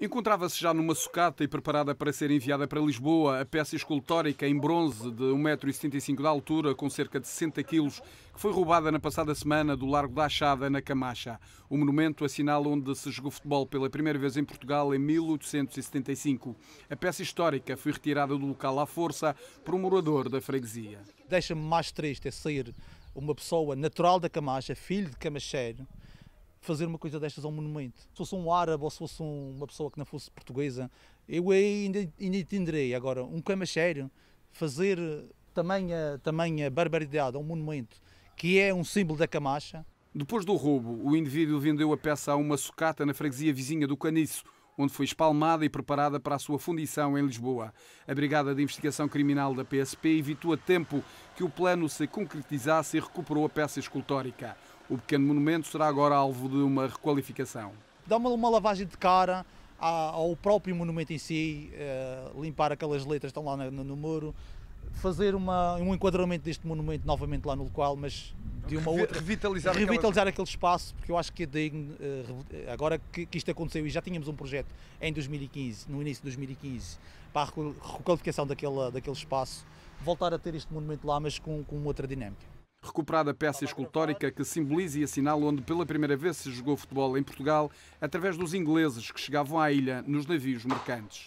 Encontrava-se já numa sucata e preparada para ser enviada para Lisboa, a peça escultórica em bronze de 1,75m de altura, com cerca de 60 kg, que foi roubada na passada semana do Largo da Achada, na Camacha. O monumento assinala onde se jogou futebol pela primeira vez em Portugal em 1875. A peça histórica foi retirada do local à força por um morador da freguesia. Deixa-me mais triste é sair uma pessoa natural da Camacha, filho de Camacheiro, fazer uma coisa destas a um monumento. Se fosse um árabe ou se fosse uma pessoa que não fosse portuguesa, eu ainda, ainda entenderei. Agora, um camacheiro fazer tamanha, tamanha barbaridade a um monumento que é um símbolo da Camacha. Depois do roubo, o indivíduo vendeu a peça a uma sucata na freguesia vizinha do Caniço, onde foi espalmada e preparada para a sua fundição em Lisboa. A Brigada de Investigação Criminal da PSP evitou a tempo que o plano se concretizasse e recuperou a peça escultórica. O pequeno monumento será agora alvo de uma requalificação. Dá uma, lavagem de cara ao próprio monumento em si, eh, limpar aquelas letras que estão lá no, no muro, fazer uma, um enquadramento deste monumento novamente lá no local, mas de uma outra. Revitalizar, revitalizar aquele espaço, porque eu acho que é digno. Eh, agora que, que isto aconteceu e já tínhamos um projeto em 2015, no início de 2015, para a requalificação daquela, daquele espaço, voltar a ter este monumento lá, mas com, com outra dinâmica. Recuperada a peça escultórica que simboliza e assinala onde pela primeira vez se jogou futebol em Portugal, através dos ingleses que chegavam à ilha nos navios mercantes.